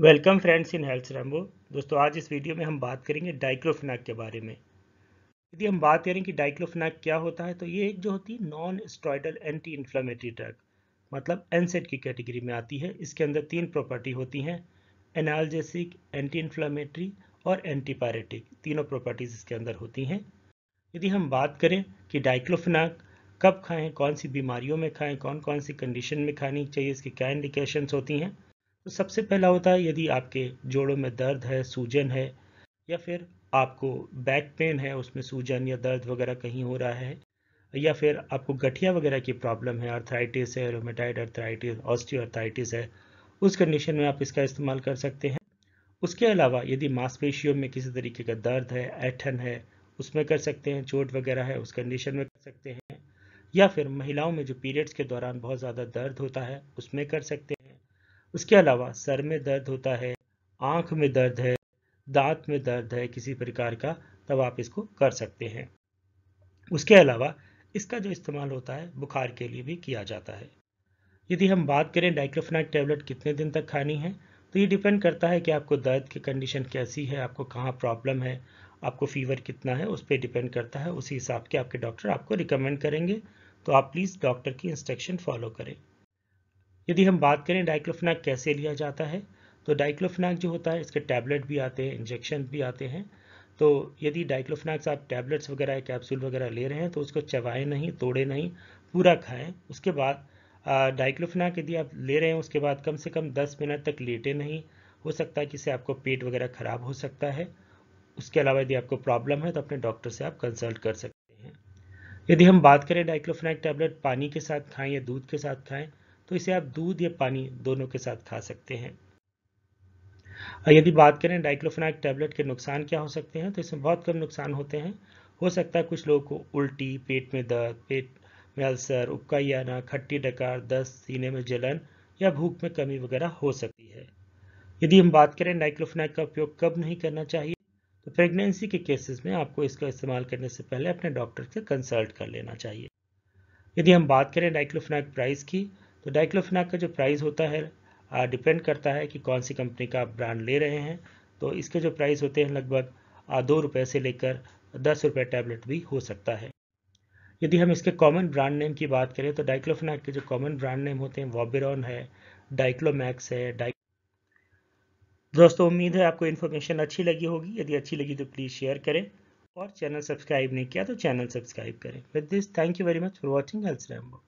welcome friends in health Rambo दोस्तों आज इस वीडियो में हम बात करेंगे डाइक्लोफिनाक के बारे में यदि हम बात करें कि डाइक्लोफिनाक क्या होता है तो ये एक जो होती है non steroidal anti inflammatory drug मतलब एनसेट की कैटेगरी में आती है इसके अंदर तीन प्रॉपर्टी होती हैं एनालजेसिक एंटी इन्फ्लामेटरी और एंटीपायरेटिक तीनों प्रॉपर्टीज़ इसके अंदर होती हैं यदि हम बात करें कि डाइक्लोफिनाक कब खाएँ कौन सी बीमारियों में खाएँ कौन कौन सी कंडीशन में खानी चाहिए इसकी क्या इंडिकेशंस होती हैं तो सबसे पहला होता है यदि आपके जोड़ों में दर्द है सूजन है या फिर आपको बैक पेन है उसमें सूजन या दर्द वगैरह कहीं हो रहा है या फिर आपको गठिया वगैरह की प्रॉब्लम है अर्थराइटिस है रोमेटाइड आर्थराइटिस ऑस्टियोआर्थराइटिस है उस कंडीशन में आप इसका इस्तेमाल कर सकते हैं उसके अलावा यदि मांसपेशियों में किसी तरीके का दर्द है ऐठन है उसमें कर सकते हैं चोट वगैरह है उस कंडीशन में कर सकते हैं या फिर महिलाओं में जो पीरियड्स के दौरान बहुत ज़्यादा दर्द होता है उसमें कर सकते हैं उसके अलावा सर में दर्द होता है आँख में दर्द है दांत में दर्द है किसी प्रकार का तब आप इसको कर सकते हैं उसके अलावा इसका जो इस्तेमाल होता है बुखार के लिए भी किया जाता है यदि हम बात करें डाइक्लोफिनाक टैबलेट कितने दिन तक खानी है तो ये डिपेंड करता है कि आपको दर्द की कंडीशन कैसी है आपको कहाँ प्रॉब्लम है आपको फीवर कितना है उस पर डिपेंड करता है उसी हिसाब के आपके डॉक्टर आपको रिकमेंड करेंगे तो आप प्लीज़ डॉक्टर की इंस्ट्रक्शन फॉलो करें यदि हम बात करें डाइक्लोफिनाक कैसे लिया जाता है तो डाइक्लोफिनाक जो होता है इसके टैबलेट भी आते हैं इंजेक्शन भी आते हैं तो यदि डाइक्लोफिनाक्स आप टैबलेट्स वगैरह कैप्सूल वगैरह ले रहे हैं तो उसको चबाएं नहीं तोड़े नहीं पूरा खाएं उसके बाद डाइक्लोफिनाक यदि आप ले रहे हैं उसके बाद कम से कम 10 मिनट तक लेटे नहीं हो सकता कि इससे आपको पेट वगैरह ख़राब हो सकता है उसके अलावा यदि आपको प्रॉब्लम है तो अपने डॉक्टर से आप कंसल्ट कर सकते हैं यदि हम बात करें डाइक्लोफिनाक टैबलेट पानी के साथ खाएँ या दूध के साथ खाएँ तो इसे आप दूध या पानी दोनों के साथ खा सकते हैं यदि बात करें डाइक्लोफेनाइक टैबलेट के नुकसान क्या हो सकते हैं तो इसमें बहुत कम नुकसान होते हैं हो सकता है कुछ लोगों को उल्टी पेट में दर्द पेट में अल्सर उपकाई आना खट्टी डकार दस्त सीने में जलन या भूख में कमी वगैरह हो सकती है यदि हम बात करें डाइक्लोफेनाइक का उपयोग कब नहीं करना चाहिए तो प्रेगनेंसी के केसेस में आपको इसका इस्तेमाल करने से पहले अपने डॉक्टर से कंसल्ट कर लेना चाहिए यदि हम बात करें डाइक्लोफेनाइक प्राइस की तो डाइक्लोफिनाक का जो प्राइस होता है डिपेंड करता है कि कौन सी कंपनी का आप ब्रांड ले रहे हैं तो इसके जो प्राइस होते हैं लगभग दो रुपये से लेकर दस रुपये टैबलेट भी हो सकता है यदि हम इसके कॉमन ब्रांड नेम की बात करें तो डाइक्लोफिनाक के जो कॉमन ब्रांड नेम होते हैं वॉबिरॉन है डाइक्लोमैक्स है डाइक दोस्तों उम्मीद है आपको इन्फॉर्मेशन अच्छी लगी होगी यदि अच्छी लगी तो प्लीज़ शेयर करें और चैनल सब्सक्राइब नहीं किया तो चैनल सब्सक्राइब करें with this thank you very much for watching else Rambo